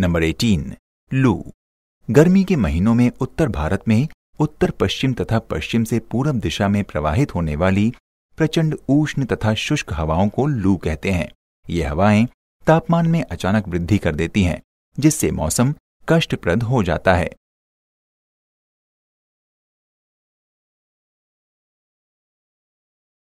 number eighteen लू गर्मी के महीनों में उत्तर भारत में उत्तर पश्चिम तथा पश्चिम से पूर्व दिशा में प्रवाहित होने वाली प्रचंड उष्ण तथा शुष्क हवाओं को लू कहते हैं ये हवाएं तापमान में अचानक वृद्धि कर देती हैं जिससे मौसम कष्टप्रद हो जाता है